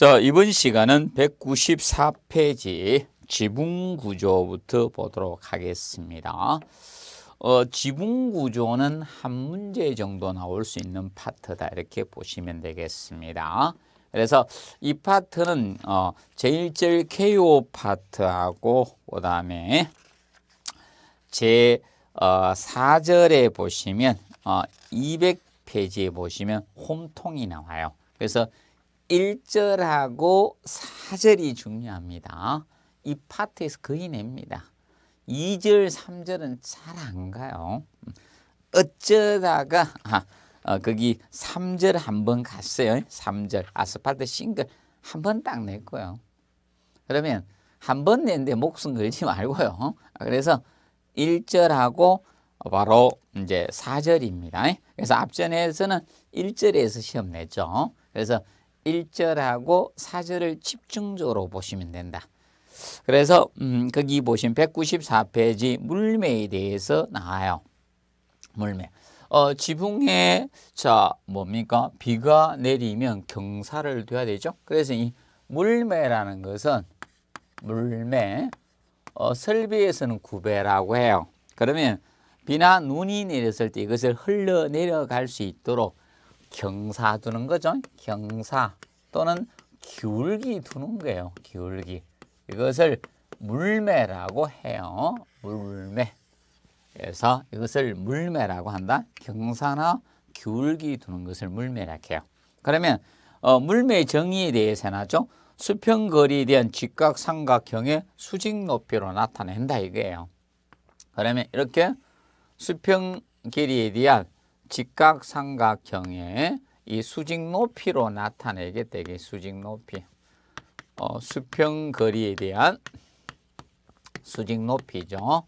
자, 이번 시간은 194페이지 지붕 구조부터 보도록 하겠습니다. 어, 지붕 구조는 한 문제 정도 나올 수 있는 파트다 이렇게 보시면 되겠습니다. 그래서 이 파트는 어, 제1절 KO 파트하고 그다음에 제 4절에 어, 보시면 어, 200페이지에 보시면 홈통이 나와요. 그래서 1절하고 4절이 중요합니다. 이 파트에서 거의 냅니다. 2절, 3절은 잘 안 가요. 어쩌다가 아, 어, 거기 3절 한번 갔어요. 3절 아스팔트 싱글 한번딱 냈고요. 그러면 한번 냈는데 목숨 걸지 말고요. 그래서 1절하고 바로 이제 4절입니다. 그래서 앞전에서는 1절에서 시험 냈죠. 그래서 1절하고4절을 집중적으로 보시면 된다. 그래서 음, 거기 보시면 194페이지 물매에 대해서 나와요. 물매. 어, 지붕에 자 뭡니까? 비가 내리면 경사를 둬야 되죠. 그래서 이 물매라는 것은 물매 어, 설비에서는 구배라고 해요. 그러면 비나 눈이 내렸을 때 이것을 흘러내려갈 수 있도록 경사 두는 거죠. 경사 또는 기울기 두는 거예요. 기울기. 이것을 물매라고 해요. 물매. 그래서 이것을 물매라고 한다. 경사나 기울기 두는 것을 물매라고 해요. 그러면 어, 물매 정의에 대해서 해놨죠. 수평거리에 대한 직각삼각형의 수직 높이로 나타낸다 이거예요. 그러면 이렇게 수평 길이에 대한 직각삼각형의 이 수직 높이로 나타내게 되게 수직 높이 어, 수평 거리에 대한 수직 높이죠.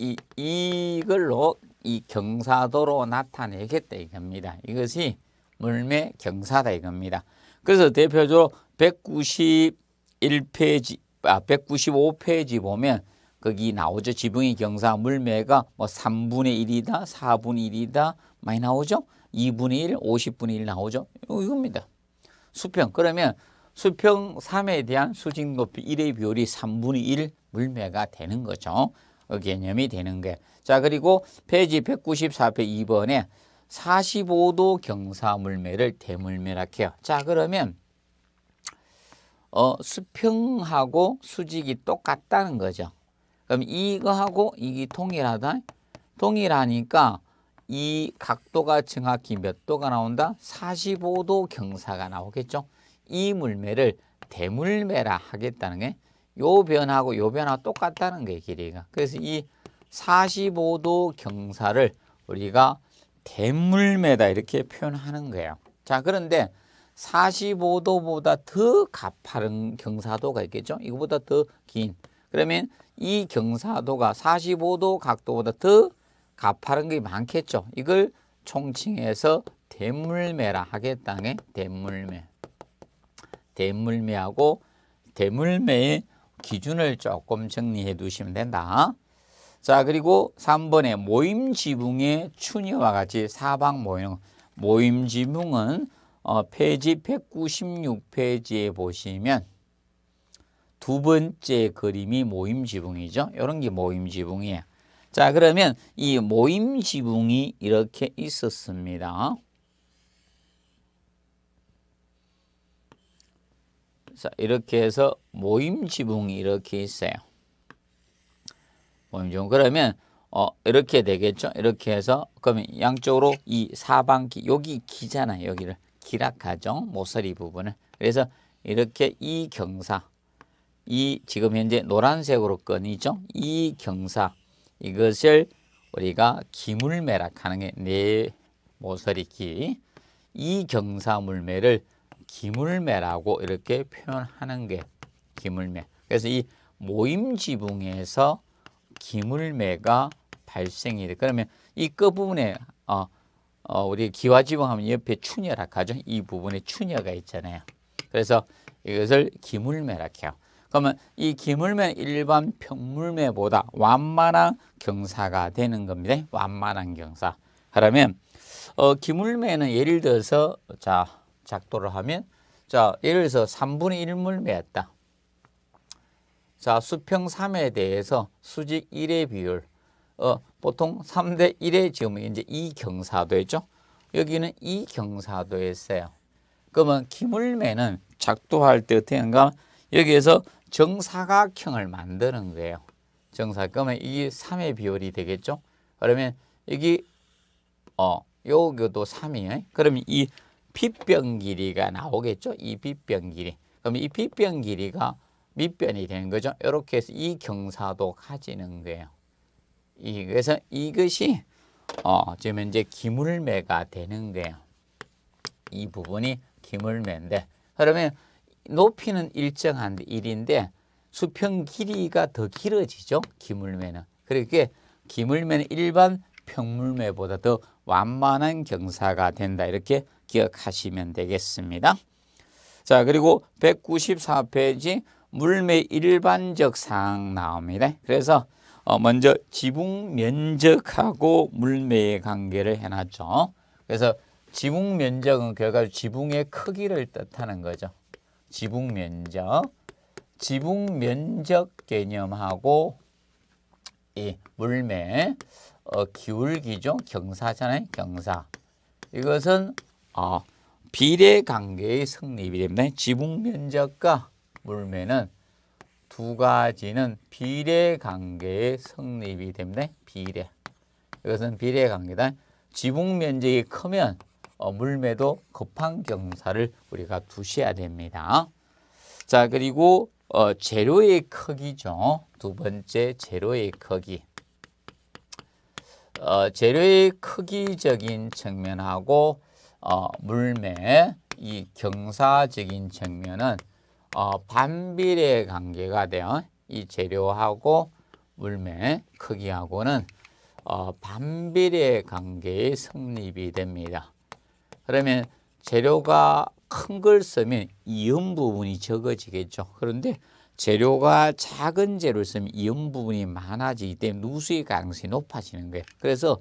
이 이걸로 이 경사도로 나타내겠다 이겁니다. 이것이 물매 경사다 이겁니다. 그래서 대표적으로 191페이지 아 195페이지 보면 거기 나오죠. 지붕의 경사 물매가 뭐 3분의 1이다, 4분의 1이다 많이 나오죠. 2분의 1, 50분의 1 나오죠. 이겁니다. 수평. 그러면 수평 3에 대한 수직 높이 1의 비율이 3분의 1 물매가 되는 거죠. 어, 개념이 되는 게. 자, 그리고 페이지 194페 2번에 45도 경사 물매를 대물매라 해요. 자, 그러면 어, 수평하고 수직이 똑같다는 거죠. 그럼 이거하고 이게 동일하다? 동일하니까 이 각도가 정확히 몇 도가 나온다? 45도 경사가 나오겠죠. 이 물매를 대물매라 하겠다는 게 요 변하고 요 변하고 똑같다는 게 길이가. 그래서 이 45도 경사를 우리가 대물매다 이렇게 표현하는 거예요. 자 그런데 45도보다 더 가파른 경사도가 있겠죠. 이거보다 더 긴. 그러면 이 경사도가 45도 각도보다 더 가파른 게 많겠죠. 이걸 총칭해서 대물매라 하겠다네. 대물매. 대물매하고 대물매의 기준을 조금 정리해 두시면 된다. 자 그리고 3번에 모임 지붕의 춘이와 같이 사방 모형 모임 지붕은 어, 페이지 196페이지에 보시면 두 번째 그림이 모임 지붕이죠. 이런 게 모임 지붕이에요. 자 그러면 이 모임 지붕이 이렇게 있었습니다. 자 이렇게 해서 모임 지붕이 이렇게 있어요. 모임 지붕 그러면 어 이렇게 되겠죠? 이렇게 해서 그러면 양쪽으로 이 사방기 여기 기잖아요. 여기를 기락하죠. 모서리 부분을. 그래서 이렇게 이 경사 이 지금 현재 노란색으로 끈이죠. 이 경사 이것을 우리가 기물매라하는 게 내모서리기이 네 경사물매를 기물매라고 이렇게 표현하는 게 기물매. 그래서 이 모임 지붕에서 기물매가 발생이 돼. 그러면 이 끝부분에 어, 어, 우리 기와 지붕 하면 옆에 추녀라 하죠. 이 부분에 추녀가 있잖아요. 그래서 이것을 기물매라 해요. 그러면 이 기물매 일반 평물매보다 완만한 경사가 되는 겁니다. 완만한 경사. 그러면 어, 기물매는 예를 들어서 자 작도를 하면 자 예를 들어서 3분의 1물매였다. 자 수평 3에 대해서 수직 1의 비율 어, 보통 3대 1의 지금 이제 이 경사도였죠. 여기는 이 경사도였어요. 그러면 기물매는 작도할 때 어떻게 하가 여기에서 정사각형을 만드는 거예요. 정사 그러면 이게 3의 비율이 되겠죠? 그러면 여기 어 요기도 3이에요. 그러면 이 빗변 길이가 나오겠죠? 이 빗변 길이. 그럼 이 빗변 길이가 밑변이 되는 거죠. 이렇게 해서 이 경사도 가지는 거예요. 이, 그래서 이것이 어, 지금 이제 기물매가 되는 거예요. 이 부분이 기물매인데 그러면 높이는 일정한일인데 수평 길이가 더 길어지죠. 기물매는. 그렇게 기물매는 일반 평물매보다 더 완만한 경사가 된다. 이렇게 기억하시면 되겠습니다. 자, 그리고 194페이지 물매 일반적 사항 나옵니다. 그래서 어, 먼저 지붕 면적하고 물매의 관계를 해놨죠. 그래서 지붕 면적은 결과 지붕의 크기를 뜻하는 거죠. 지붕 면적, 지붕 면적 개념하고 이 물매 어, 기울기죠. 경사잖아요. 경사. 이것은 어, 비례 관계의 성립이 됩니다. 지붕 면적과 물매는 두 가지는 비례 관계의 성립이 됩니다. 비례. 이것은 비례 관계다. 지붕 면적이 크면 어, 물매도 급한 경사를 우리가 두셔야 됩니다. 자 그리고 어, 제로의 크기죠. 두 번째 제로의 크기. 어, 재료의 크기적인 측면하고 어, 물매 이 경사적인 측면은 어, 반비례 관계가 되어 이 재료하고 물매 크기하고는 어, 반비례 관계의 성립이 됩니다. 그러면 재료가 큰 걸 쓰면 이음 부분이 적어지겠죠. 그런데 재료가 작은 재료를 쓰면 이음 부분이 많아지기 때문에 누수의 가능성이 높아지는 거예요. 그래서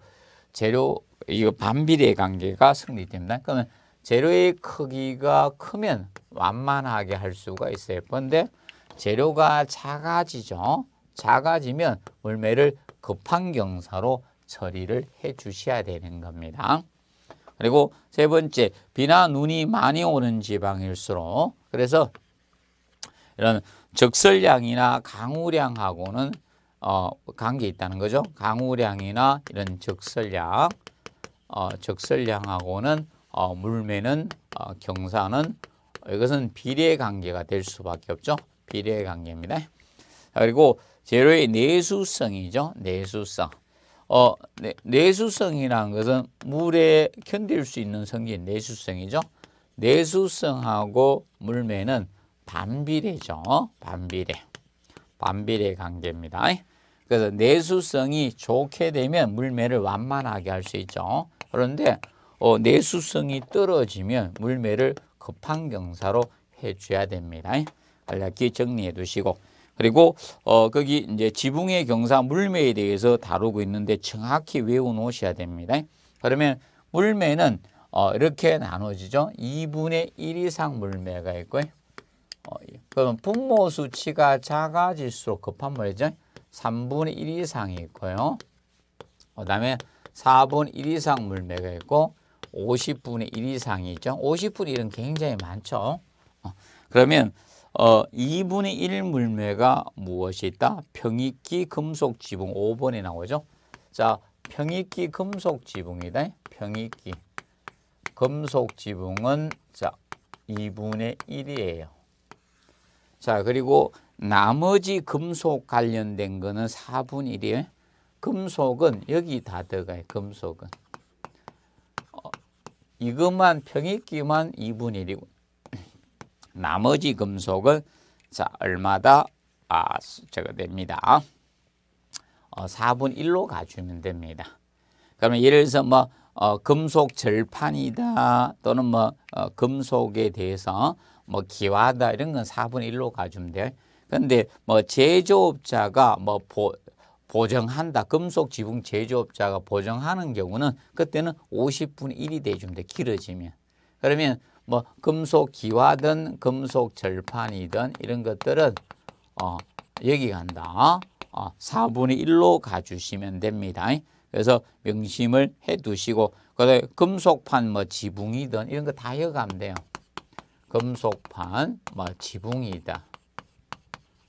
재료 이거 반비례 관계가 성립됩니다. 그러면 재료의 크기가 크면 완만하게 할 수가 있어요. 그런데 재료가 작아지죠. 작아지면 월매를 급한 경사로 처리를 해 주셔야 되는 겁니다. 그리고 세 번째 비나 눈이 많이 오는 지방일수록 그래서 이런 적설량이나 강우량하고는 어, 관계 있다는 거죠. 강우량이나 이런 적설량, 어, 적설량하고는 어, 물매는 어, 경사는 이것은 비례 관계가 될 수밖에 없죠. 비례 관계입니다. 그리고 재료의 내수성이죠. 내수성. 어, 네, 내수성이라는 것은 물에 견딜 수 있는 성질 내수성이죠. 내수성하고 물매는 반비례죠. 반비례. 반비례 관계입니다. 그래서 내수성이 좋게 되면 물매를 완만하게 할 수 있죠. 그런데 어, 내수성이 떨어지면 물매를 급한 경사로 해줘야 됩니다. 간략히 정리해 두시고 그리고 어 거기 이제 지붕의 경사 물매에 대해서 다루고 있는데 정확히 외워 놓으셔야 됩니다. 그러면 물매는 어 이렇게 나눠지죠. 2분의 1 이상 물매가 있고요. 어 예. 그럼 분모 수치가 작아질수록 급한 물이죠. 3분의 1 이상이 있고요. 그다음에 4분의 1 이상 물매가 있고 50분의 1 이상이죠. 50분의 1은 굉장히 많죠. 어, 그러면 어, 2분의 1 물매가 무엇이 있다? 평익기 금속 지붕 5번에 나오죠. 자, 평익기 금속 지붕이다. 평익기 금속 지붕은 자 2분의 1이에요. 자, 그리고 나머지 금속 관련된 거는 4분의 1이에요. 금속은 여기 다 들어가요. 금속은. 어, 이것만 평익기만 2분의 1이고 나머지 금속은 자 얼마다 아, 저거 됩니다. 어, 4분 1로 가주면 됩니다. 그러면 예를 들어서 뭐 어, 금속 절판이다 또는 뭐 어, 금속에 대해서 뭐 기화다 이런 건 4분 1로 가주면 돼요. 근데 뭐 제조업자가 뭐 보, 보정한다. 금속 지붕 제조업자가 보정하는 경우는 그때는 50분 1이 돼주면 돼. 길어지면. 그러면 뭐 금속 기화든 금속 절판이든 이런 것들은 어, 여기 간다. 어, 4분의 1로 가주시면 됩니다. 그래서 명심을 해두시고 그다음에 금속판 뭐 지붕이든 이런 거 다 여가면 돼요. 금속판 뭐 지붕이다.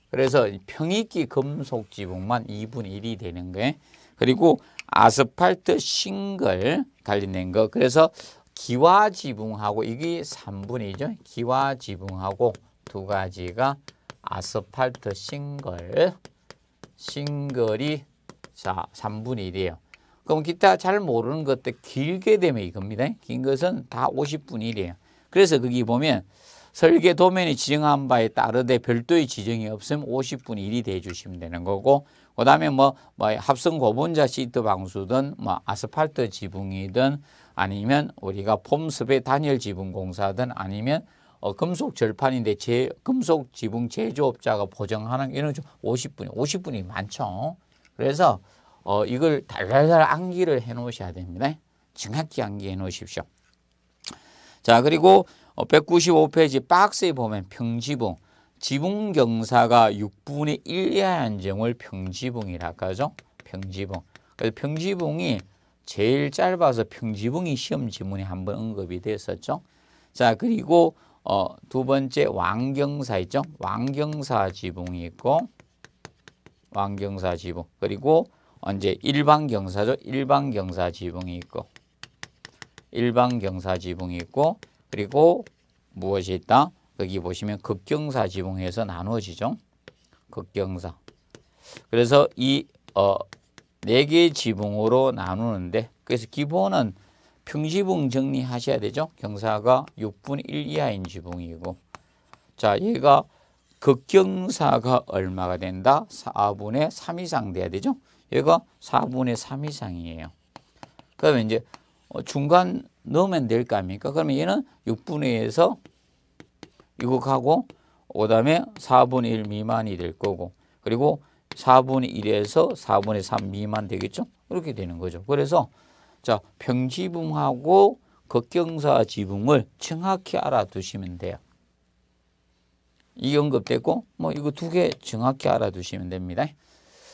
그래서 평익기 금속 지붕만 2분의 1이 되는 거예요. 그리고 아스팔트 싱글 관련된 거. 그래서 기와 지붕하고 이게 3분이죠. 기와 지붕하고 두 가지가 아스팔트 싱글 싱글이 자 3분의 1이에요. 그럼 기타 잘 모르는 것들 길게 되면 이겁니다. 긴 것은 다 50분의 1이에요. 그래서 거기 보면 설계 도면이 지정한 바에 따르되 별도의 지정이 없으면 50분의 1이 대주시면 되는 거고 그 다음에 뭐, 뭐 합성 고분자 시트 방수든 뭐 아스팔트 지붕이든 아니면 우리가 폼습의 단열 지붕 공사든 아니면 어, 금속 절판인데 제, 금속 지붕 제조업자가 보정하는 이런 50분, 이 50분이 많죠. 그래서 어, 이걸 달달달 암기를 해 놓으셔야 됩니다. 정확히 암기해 놓으십시오. 자, 그리고 195페이지 어, 박스에 보면 평지붕, 지붕 경사가 6분의 1 이하인 점을 평지붕이라 하죠. 평지붕. 그래서 평지붕이 제일 짧아서 평지붕이 시험 지문에 한번 언급이 됐었죠. 자 그리고 어, 두 번째 왕경사 있죠. 왕경사 지붕이 있고 왕경사 지붕 그리고 언제 일반경사죠. 일반경사 지붕이 있고 일반경사 지붕이 있고 그리고 무엇이 있다? 여기 보시면 극경사 지붕에서 나누어지죠. 극경사. 그래서 이 어, 네 개의 지붕으로 나누는데 그래서 기본은 평지붕 정리하셔야 되죠. 경사가 6분의 1 이하인 지붕이고 자 얘가 극경사가 얼마가 된다? 4분의 3 이상 돼야 되죠. 얘가 4분의 3 이상이에요. 그러면 이제 어, 중간 넣으면 될거 아닙니까? 그러면 얘는 6분의 1에서 이거 가고 그 다음에 4분의 1 미만이 될 거고 그리고 4분의 1에서 4분의 3 미만 되겠죠? 이렇게 되는 거죠. 그래서 자 평지붕하고 극경사 지붕을 정확히 알아두시면 돼요. 이 언급됐고 뭐 이거 두 개 정확히 알아두시면 됩니다.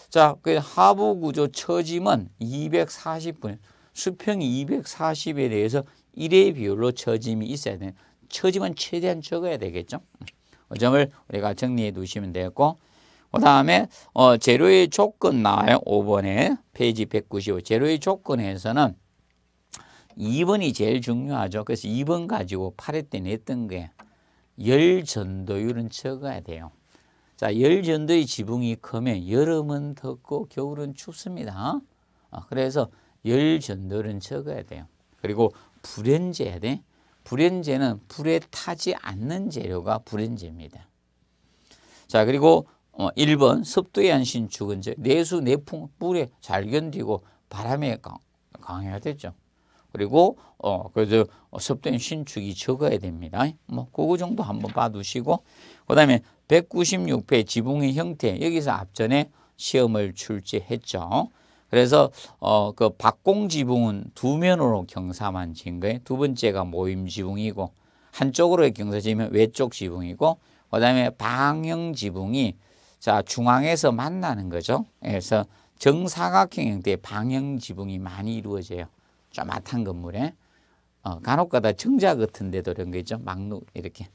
자, 그 하부 구조 처짐은 240분 수평 240에 대해서 1의 비율로 처짐이 있어야 돼. 처짐은 최대한 적어야 되겠죠. 음, 그 점을 우리가 정리해 두시면 되겠고 그 다음에 어, 제로의 조건 나와요. 5번에 페이지 195재료의 조건에서는 2번이 제일 중요하죠. 그래서 2번 가지고 8회 때 냈던 게 열전도율은 적어야 돼요. 자, 열전도의 지붕이 크면 여름은 덥고 겨울은 춥습니다. 아, 그래서 열전도율은 적어야 돼요. 그리고 불연제야 돼. 불연제는 불에 타지 않는 재료가 불연제입니다. 자, 그리고 어, 1번 습도에 안신 죽은 즉 내수 내풍 물에 잘 견디고 바람에 강, 강해야 되죠. 그리고 어 그래서 습도인 신축이 적어야 됩니다. 뭐 그거 정도 한번 봐두시고 그다음에 1 9 6회 지붕의 형태 여기서 앞전에 시험을 출제했죠. 그래서 어 그 박공 지붕은 두 면으로 경사만 진 거예요. 두 번째가 모임 지붕이고 한쪽으로의 경사 지면 외쪽 지붕이고 그다음에 방형 지붕이 자, 중앙에서 만나는 거죠. 예, 그래서 정사각형 형태의 방형 지붕이 많이 이루어져요. 쪼 μ 한 건물에. 어, 간혹가다 정자 같은 데도 이런 거 있죠. 막루 이렇게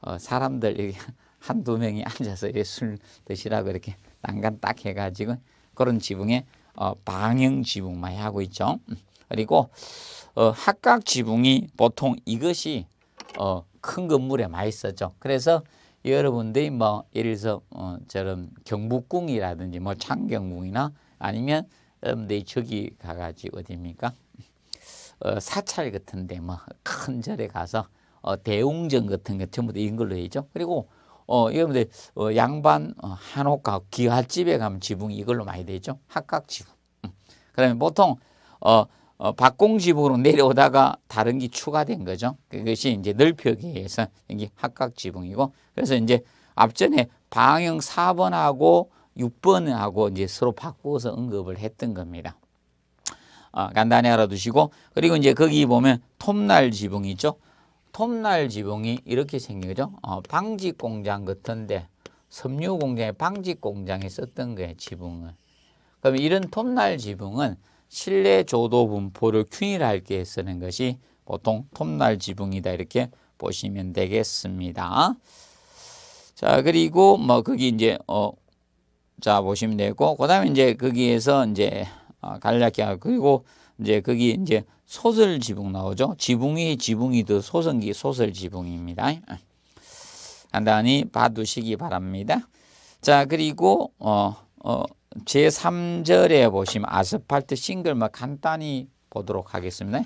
어, 사람들 이렇게 한두 명이 앉아서 술 드시라고 이렇게 난간 딱 해가지고 그런 지붕에 어, 방형 지붕 많이 하고 있죠. 음. 그리고 어, 합각 지붕이 보통 이것이 어, 큰 건물에 많이 쓰죠. 그래서 여러분들이 뭐 예를 들어서 어, 저런 경북궁이라든지 뭐 창경궁이나 아니면 여러분들이 음, 네, 저기 가가지고 어딥니까 어, 사찰 같은데 뭐 큰 절에 가서 어, 대웅전 같은 거 전부 다 이런 걸로 해죠. 그리고 어, 여러분들 어, 양반 어, 한옥하고 기와집에 가면 지붕이 이걸로 많이 되죠. 합각 지붕. 음. 그다음에 보통 어, 어, 박공지붕으로 내려오다가 다른 게 추가된 거죠. 그것이 이제 넓혀기 위해서 여기 합각지붕이고 그래서 이제 앞전에 방향 4번하고 6번하고 이제 서로 바꾸어서 언급을 했던 겁니다. 어, 간단히 알아두시고 그리고 이제 거기 보면 톱날 지붕 있죠. 톱날 지붕이 이렇게 생긴 거죠. 어, 방직 공장 같은데 섬유 공장의 방직 공장에 썼던 거예요, 지붕은. 그럼 이런 톱날 지붕은 실내 조도 분포를 균일하게 쓰는 것이 보통 톱날 지붕이다 이렇게 보시면 되겠습니다. 자 그리고 뭐 거기 이제 어자 보시면 되고 그다음에 이제 거기에서 이제 어, 간략히 하고 그리고 이제 거기 이제 소설 지붕 나오죠. 지붕이 지붕이도 소성기 소설 지붕입니다. 간단히 봐두시기 바랍니다. 자 그리고 어 어, 제3절에 보시면 아스팔트 싱글만 뭐 간단히 보도록 하겠습니다.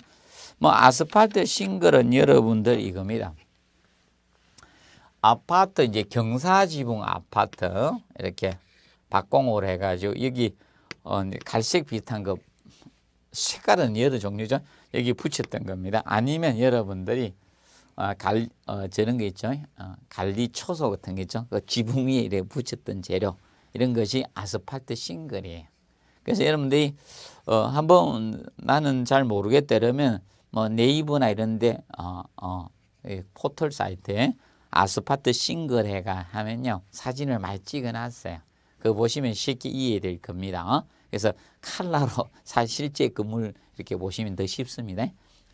뭐 아스팔트 싱글은 여러분들 이겁니다. 아파트 이제 경사지붕 아파트 이렇게 박공으로 해가지고 여기 어, 갈색 비슷한 거 색깔은 여러 종류죠. 여기 붙였던 겁니다. 아니면 여러분들이 어, 갈, 어, 저런 거 있죠. 어, 갈리 초소 같은 거 있죠. 그 지붕 위에 이렇게 붙였던 재료. 이런 것이 아스팔트 싱글이에요. 그래서 여러분들이 어, 한번 나는 잘 모르겠다 이러면 뭐 네이버나 이런데 어, 어, 포털 사이트에 아스팔트 싱글 해가 하면요 사진을 많이 찍어놨어요. 그 보시면 쉽게 이해될 겁니다. 어? 그래서 칼라로 사실 실제 그물 이렇게 보시면 더 쉽습니다.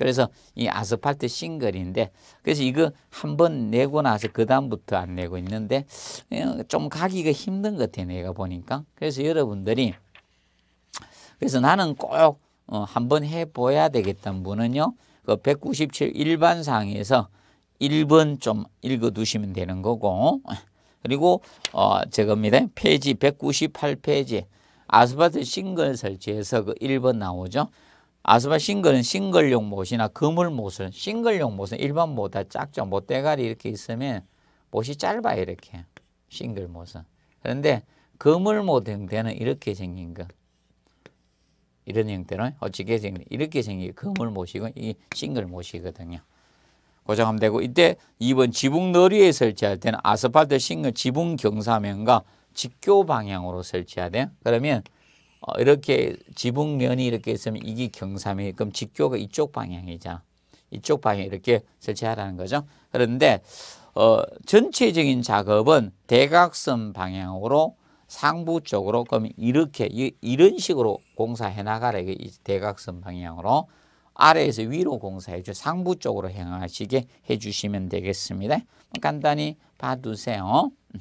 그래서 이 아스팔트 싱글인데 그래서 이거 한 번 내고 나서 그 다음부터 안 내고 있는데 어, 좀 가기가 힘든 것 같아 요 내가 보니까 그래서 여러분들이 그래서 나는 꼭 한번 어, 해보야 되겠다는 분은요 그 197 일반 상에서 1번 좀 읽어두시면 되는 거고 그리고 어 저겁니다 페이지 198페이지 아스팔트 싱글 설치해서 그 1번 나오죠 아스바 싱글은 싱글용 못이나 그물 못은 싱글용 못은 일반 못다 작죠. 못대가리 뭐 이렇게 있으면 못이 짧아 요 이렇게 싱글 못은. 그런데 그물 못 형태는 이렇게 생긴 거. 이런 형태는 어찌게 생긴 이렇게 생긴 그물 못이고 이 싱글 못이거든요. 고정하면 되고 이때 2번 지붕 너리에 설치할 때는 아스팔트 싱글 지붕 경사면과 직교 방향으로 설치해야 돼요. 그러면 어, 이렇게 지붕면이 이렇게 있으면 이게경사이 그럼 직교가 이쪽 방향이자 이쪽 방향 이렇게 설치하라는 거죠. 그런데 어, 전체적인 작업은 대각선 방향으로 상부 쪽으로 그럼 이렇게 이, 이런 식으로 공사해 나가라 이게 대각선 방향으로 아래에서 위로 공사해 주 상부 쪽으로 향하시게 해주시면 되겠습니다. 간단히 봐두세요. 음.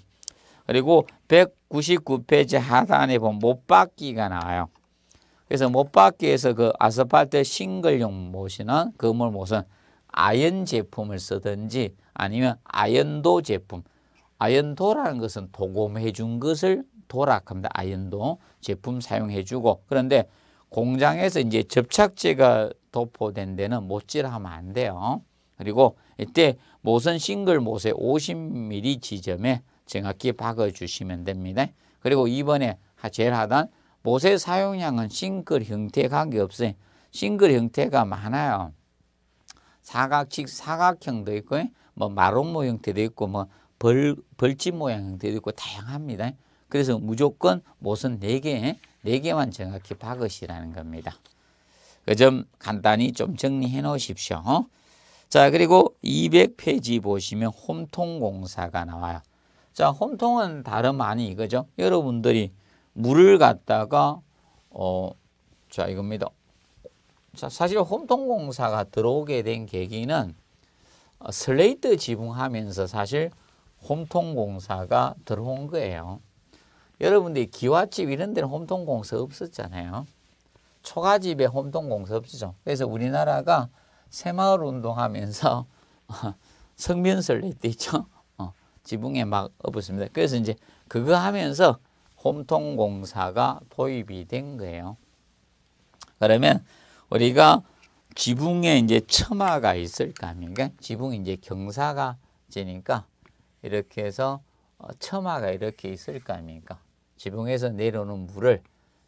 그리고 199페이지 하단에 보면 못박기가 나와요. 그래서 못박기에서 그 아스팔트 싱글용 못이는 그물 못은 아연 제품을 쓰든지 아니면 아연도 제품. 아연도라는 것은 도금해 준 것을 도락합니다. 아연도 제품 사용해 주고 그런데 공장에서 이제 접착제가 도포된 데는 못질하면 안 돼요. 그리고 이때 모선 싱글 못의 50mm 지점에 정확히 박아주시면 됩니다. 그리고 이번에 제일 하단 못의 사용량은 싱글 형태 관계없어요. 싱글 형태가 많아요. 사각식 사각형도 있고 뭐 마롱모 형태도 있고 뭐 벌, 벌집 모양 형태도 있고 다양합니다. 그래서 무조건 못은 4개, 4개만 정확히 박으시라는 겁니다. 그 점 간단히 좀 정리해 놓으십시오. 자, 그리고 200페이지 보시면 홈통공사가 나와요. 자, 홈통은 다름 아닌 이거죠. 여러분들이 물을 갖다가 어, 자 이겁니다. 자, 사실 홈통 공사가 들어오게 된 계기는 어, 슬레이트 지붕하면서 사실 홈통 공사가 들어온 거예요. 여러분들이 기와집 이런 데는 홈통 공사 없었잖아요. 초가집에 홈통 공사 없죠. 그래서 우리나라가 새마을 운동하면서 성면설레이트 있죠. 지붕에 막 엎었습니다. 그래서 이제 그거 하면서 홈통 공사가 도입이 된 거예요. 그러면 우리가 지붕에 이제 처마가 있을 거 아닙니까? 지붕이 이제 경사가 지니까 이렇게 해서 어, 처마가 이렇게 있을 거 아닙니까? 지붕에서 내려오는 물을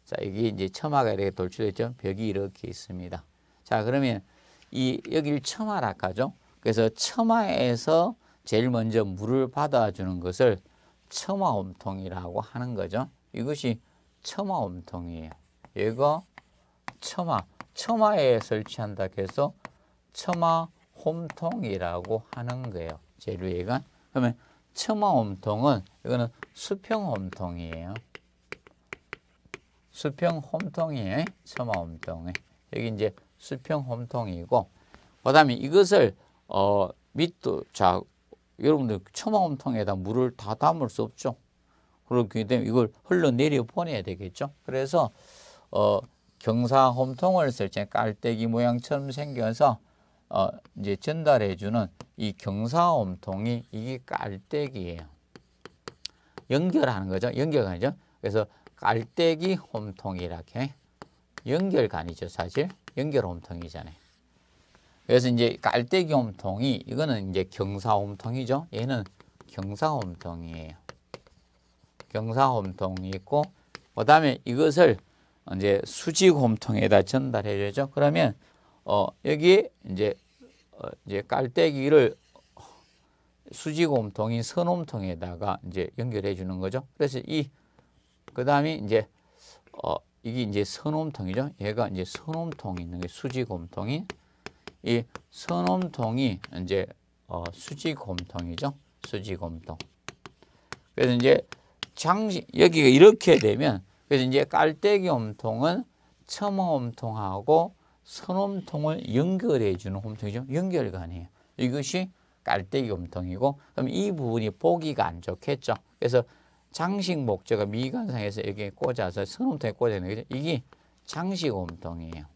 자, 여기 이제 처마가 이렇게 돌출되 죠 벽이 이렇게 있습니다. 자, 그러면 이여기 처마라 하죠. 그래서 처마에서 제일 먼저 물을 받아주는 것을 처마옴통이라고 하는 거죠. 이것이 처마옴통이에요. 이거 처마, 처마에 설치한다 해서 처마홈통이라고 하는 거예요. 제일 가 그러면 처마홈통은 이거는 수평홈통이에요. 수평홈통이에요. 처마홈통이. 여기 이제 수평홈통이고 그 다음에 이것을 어 밑도 좌 여러분들 처마음통에다 물을 다 담을 수 없죠. 그렇기 때문에 이걸 흘러내려 보내야 되겠죠. 그래서 어, 경사홈통을 설치 깔때기 모양처럼 생겨서 어, 이제 전달해주는 이 경사홈통이 이게 깔때기예요. 연결하는 거죠. 연결관이죠. 그래서 깔때기 홈통이라게 연결관이죠. 사실 연결홈통이잖아요. 그래서 이제 깔때기홈통이 이거는 이제 경사홈통이죠. 얘는 경사홈통이에요. 경사홈통이 있고 그다음에 이것을 이제 수직홈통에다 전달해 주죠. 그러면 어 여기 이제 어 이제 깔때기를 수직홈통인 선홈통에다가 이제 연결해 주는 거죠. 그래서 이 그다음에 이제 어 이게 이제 선홈통이죠. 얘가 이제 선홈통이 있는 게 수직홈통이 이 선홈통이 이제 어, 수지곰통이죠. 수지곰통. 그래서 이제 장식 여기가 이렇게 되면 그래서 이제 깔때기 홈통은 첨화 홈통하고 선홈통을 연결해 주는 홈통이죠. 연결관이에요. 이것이 깔때기 홈통이고 그럼 이 부분이 보기가 안 좋겠죠. 그래서 장식 목재가 미관상에서 여기에 꽂아서 선홈통에 꽂아 있는 거죠. 이게 장식 홈통이에요.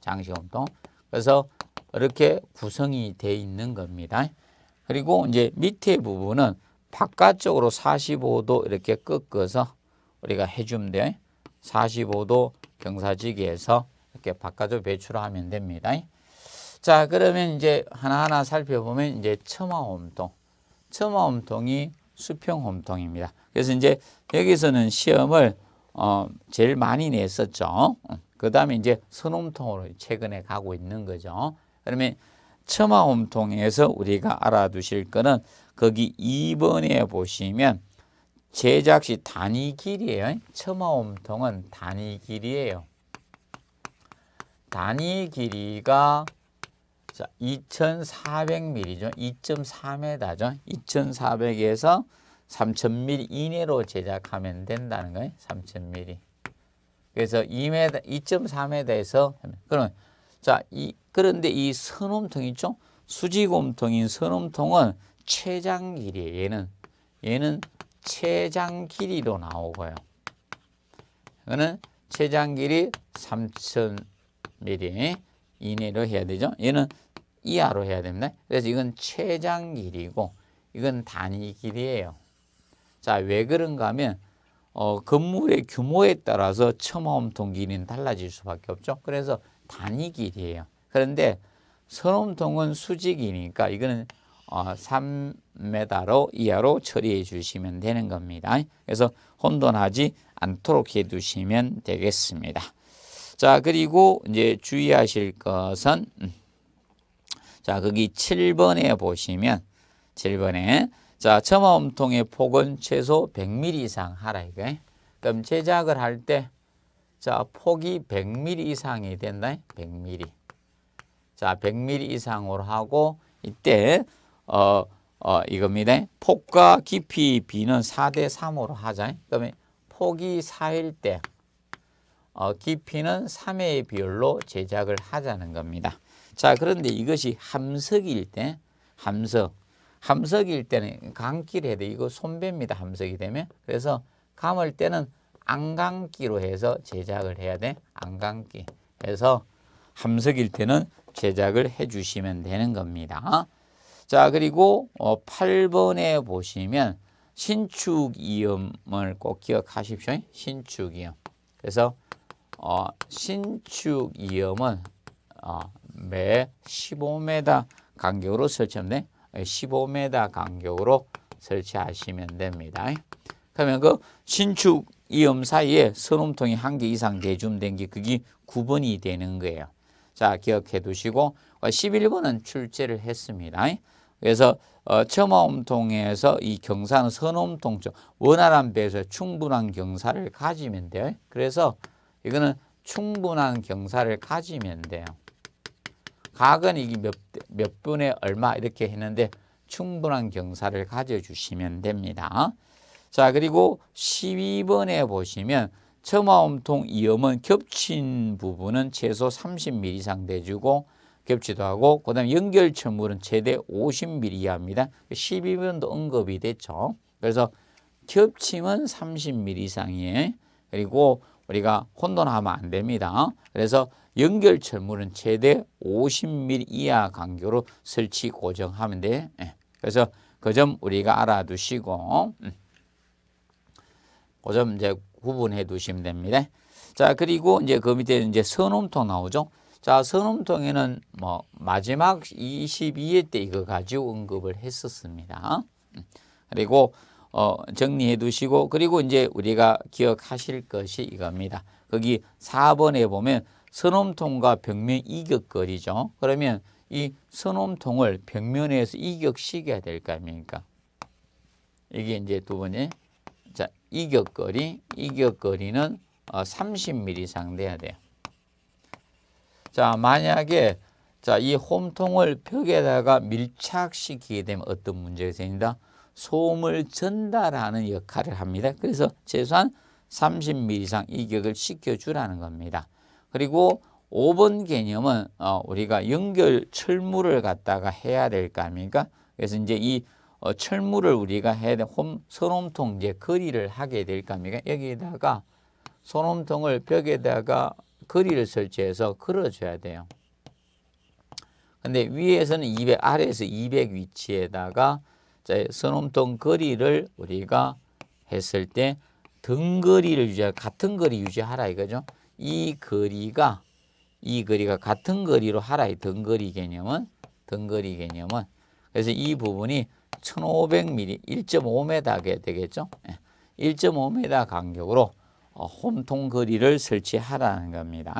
장식 홈통. 그래서 이렇게 구성이 돼 있는 겁니다. 그리고 이제 밑에 부분은 바깥쪽으로 45도 이렇게 꺾어서 우리가 해주면 돼요. 45도 경사지기에서 이렇게 바깥으로 배출 하면 됩니다. 자, 그러면 이제 하나하나 살펴보면 이제 처마홈통. 처마홈통이 수평홈통입니다. 그래서 이제 여기서는 시험을 어, 제일 많이 냈었죠. 그 다음에 이제 선홈통으로 최근에 가고 있는 거죠. 그러면 처마홈통에서 우리가 알아두실 거는 거기 2번에 보시면 제작시 단위 길이에요. 처마홈통은 단위 길이에요. 단위 길이가 2,400mm죠. 2.4m죠. 2,400에서 3,000mm 이내로 제작하면 된다는 거예요. 3,000mm. 그래서 2m, 2.4m에서 그러면 자, 이, 그런데 이 선홈통 있죠? 수직홈통인 선홈통은 최장 길이에요. 얘는 얘는 최장 길이로 나오고요. 이거는 최장 길이 3,000mm 이내로 해야 되죠. 얘는 이하로 해야 됩니다. 그래서 이건 최장 길이고 이건 단위 길이에요. 자, 왜 그런가 하면 어, 건물의 규모에 따라서 첨화음통 길이는 달라질 수밖에 없죠. 그래서 단위 길이에요. 그런데 선음통은 수직이니까 이거는 어, 3m로 이하로 처리해 주시면 되는 겁니다. 그래서 혼돈하지 않도록 해 두시면 되겠습니다. 자, 그리고 이제 주의하실 것은 음, 자, 거기 7번에 보시면 7번에 자, 처마음통의 폭은 최소 100mm 이상 하라 이거. 그럼 제작을 할때 자, 폭이 100mm 이상이 된다. 100mm. 자, 100mm 이상으로 하고 이때 어, 어 이겁니다. 폭과 깊이 비는 4대 3으로 하자. 그러면 폭이 4일 때 어, 깊이는 3의 비율로 제작을 하자는 겁니다. 자, 그런데 이것이 함석일 때 함석 함석일 때는 강기로 해야 돼. 이거 손배입니다. 함석이 되면. 그래서 감을 때는 안강기로 해서 제작을 해야 돼. 안강기. 그래서 함석일 때는 제작을 해 주시면 되는 겁니다. 자, 그리고 8번에 어, 보시면 신축 이음을 꼭 기억하십시오. 신축 이음. 그래서 어, 신축 이음은 어, 매 15m 간격으로 설치하면 돼. 15m 간격으로 설치하시면 됩니다. 그러면 그 신축 이음 사이에 선음통이 한 개 이상 대줌된 게 그게 9번이 되는 거예요. 자 기억해 두시고 11번은 어, 출제를 했습니다. 그래서 어, 첨음통에서 이경사 선음통 쪽 원활한 배에서 충분한 경사를 가지면 돼요. 그래서 이거는 충분한 경사를 가지면 돼요. 각은 이게 몇, 몇분에 얼마 이렇게 했는데 충분한 경사를 가져주시면 됩니다. 자 그리고 12번에 보시면 처마음통 이음은 겹친 부분은 최소 30mm 이상 돼주고 겹치도 하고 그 다음에 연결철물은 최대 50mm 이하니다 12번도 언급이 됐죠. 그래서 겹침은 30mm 이상이에요. 그리고 우리가 혼돈하면 안 됩니다. 그래서 연결 철물은 최대 50mm 이하 간격으로 설치 고정하면 돼. 예. 그래서 그 점 우리가 알아두시고 음. 그점 이제 구분해 두시면 됩니다. 자 그리고 이제 그 밑에 이제 선음통 나오죠. 자 선음통에는 뭐 마지막 22회 때 이거 가지고 언급을 했었습니다. 음. 그리고 어, 정리해 두시고 그리고 이제 우리가 기억하실 것이 이겁니다. 거기 4번에 보면 선홈통과 벽면 이격거리죠. 그러면 이 선홈통을 벽면에서 이격시켜야 될 거 아닙니까? 이게 이제 두 번째. 자, 이격거리. 이격거리는 30mm 어, 이상 돼야 돼요. 자, 만약에 자, 이 홈통을 벽에다가 밀착시키게 되면 어떤 문제가 생긴다? 소음을 전달하는 역할을 합니다. 그래서 최소한 30mm 이상 이격을 시켜주라는 겁니다. 그리고 5번 개념은 어, 우리가 연결 철물을 갖다가 해야 될거 아닙니까? 그래서 이제 이 어, 철물을 우리가 해야 돼. 홈, 손홈통 이제 거리를 하게 될 겁니다. 여기에다가 손홈통을 벽에다가 거리를 설치해서 걸어줘야 돼요. 근데 위에서는 200, 아래에서 200 위치에다가 자, 손홈통 거리를 우리가 했을 때 등거리를 유지할, 같은 거리 유지하라 이거죠. 이 거리가 이 거리가 같은 거리로 하라의 덩거리 개념은 덩거리 개념은 그래서 이 부분이 1500mm 1.5m가 되겠죠. 1.5m 예. 간격으로 어, 홈통 거리를 설치하라는 겁니다.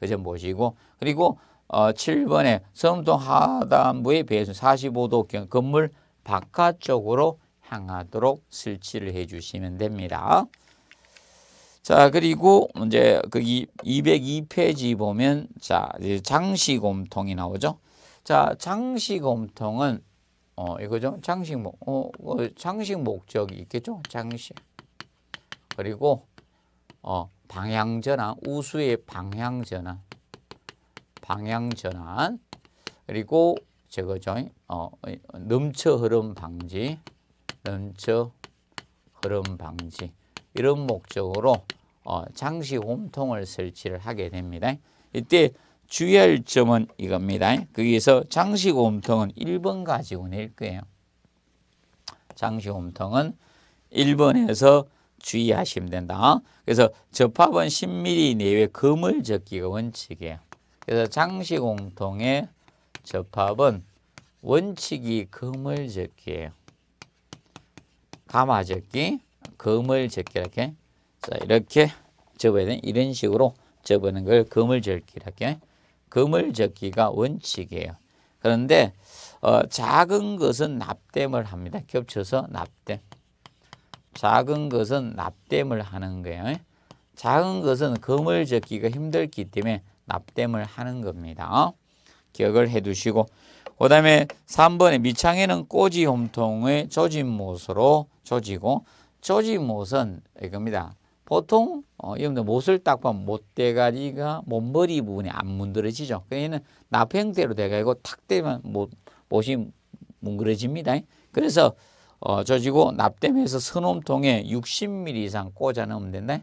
그 점 보시고 그리고 7번에 어, 섬통 하단부의 배수 45도 건물 바깥쪽으로 향하도록 설치를 해주시면 됩니다. 자, 그리고 이제 그 202페이지 보면 자, 이제 장시곰통이 나오죠. 자, 장시곰통은 어, 이거죠. 장식목. 어, 어 장식 목적이 있겠죠. 장식. 그리고 어, 방향 전환, 우수의 방향 전환. 방향 전환. 그리고 저거죠. 어, 넘쳐 흐름 방지. 넘쳐 흐름 방지. 이런 목적으로 어, 장시 홈통을 설치를 하게 됩니다. 이때 주의할 점은 이겁니다. 거기서 장시 홈통은 1번 가지고 낼 거예요. 장시 홈통은 1번에서 주의하시면 된다. 그래서 접합은 10mm 내외 금을 적기가 원칙이에요. 그래서 장시 홈통의 접합은 원칙이 금을 적기예요. 가마 적기, 금을 적기 이렇게 자, 이렇게 접어야 되는 이런 식으로 접어는 걸그물절기이렇게 그물접기가 원칙이에요. 그런데 어, 작은 것은 납땜을 합니다. 겹쳐서 납땜. 작은 것은 납땜을 하는 거예요. 작은 것은 금을 적기가 힘들기 때문에 납땜을 하는 겁니다. 어? 기억을 해두시고 그 다음에 3번에 미창에는 꼬지 홈통의 조짐못으로 조지고 조짐못은 이겁니다. 보통 어, 여러분들 못을 딱 보면 못대가리가 몸머리 부분이 안 문드러지죠. 그 얘는 나프 형태로 돼가 지고탁 되면 못, 못이 뭉그러집니다. 그래서 어, 조지고 납땜해서 선홈통에 60mm 이상 꽂아 넣으면 된다.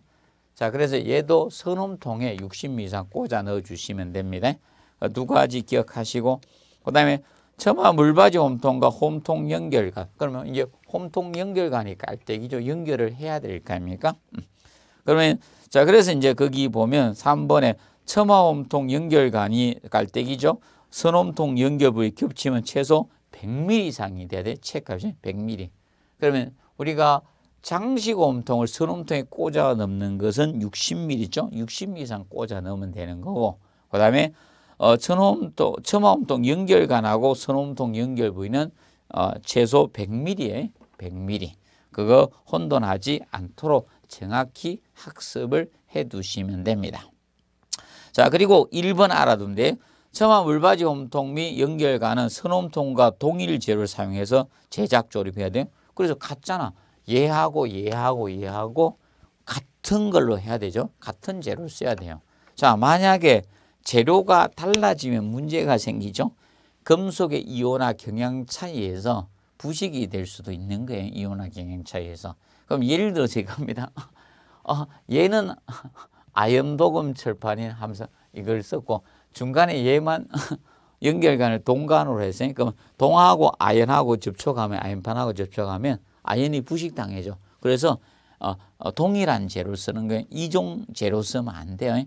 자, 그래서 얘도 선홈통에 60mm 이상 꽂아 넣어 주시면 됩니다. 어, 두 가지 기억하시고 그다음에 처마 물받이 홈통과 홈통 연결관. 그러면 이제 홈통 연결관이 깔때기죠. 연결을 해야 될 거 아닙니까? 음. 그러면 자 그래서 이제 거기 보면 3번에 처마옴통 연결관이 깔때기죠. 선옴통연결부위 겹치면 최소 100mm 이상이 돼야 돼. 체값이 100mm. 그러면 우리가 장식옴통을선옴통에 꽂아 넣는 것은 60mm죠. 60mm 이상 꽂아 넣으면 되는 거고 그 다음에 어, 천옴통처마옴통 연결관하고 선옴통 연결 부위는 어, 최소 100mm에 100mm. 그거 혼돈하지 않도록 정확히 학습을 해 두시면 됩니다. 자 그리고 1번 알아두면 돼요. 처마 물받이 홈통 및 연결가는 선홈통과 동일 재료를 사용해서 제작 조립해야 돼요. 그래서 같잖아. 얘하고 얘하고 얘하고 같은 걸로 해야 되죠. 같은 재료를 써야 돼요. 자 만약에 재료가 달라지면 문제가 생기죠. 금속의 이온화 경향 차이에서 부식이 될 수도 있는 거예요. 이온화 경향 차이에서. 그럼 예를 들어 제가 합니다. 어, 얘는 아연복음 철판인 하면 이걸 썼고 중간에 얘만 연결관을 동간으로 했으니 그럼 동하고 아연하고 접촉하면 아연판하고 접촉하면 아연이 부식당해죠. 그래서 어, 어, 동일한 재료 쓰는 거예요. 이종 재료 쓰면 안 돼요.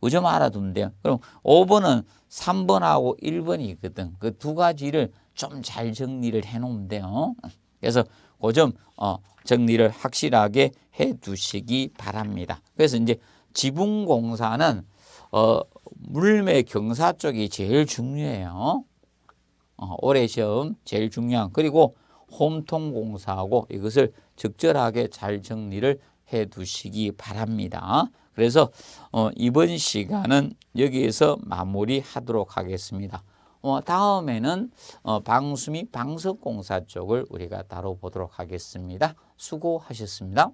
그좀 알아두면 돼요. 그럼 5번은 3번하고 1번이 있거든. 그 두 가지를 좀 잘 정리를 해놓으면 돼요. 그래서 그점 어, 정리를 확실하게 해 두시기 바랍니다. 그래서 이제 지붕공사는 어, 물매 경사 쪽이 제일 중요해요. 어, 올해 시험 제일 중요한 그리고 홈통 공사하고 이것을 적절하게 잘 정리를 해 두시기 바랍니다. 그래서 어, 이번 시간은 여기에서 마무리하도록 하겠습니다. 어, 다음에는 어, 방수미 방석공사 쪽을 우리가 다뤄보도록 하겠습니다. 수고하셨습니다.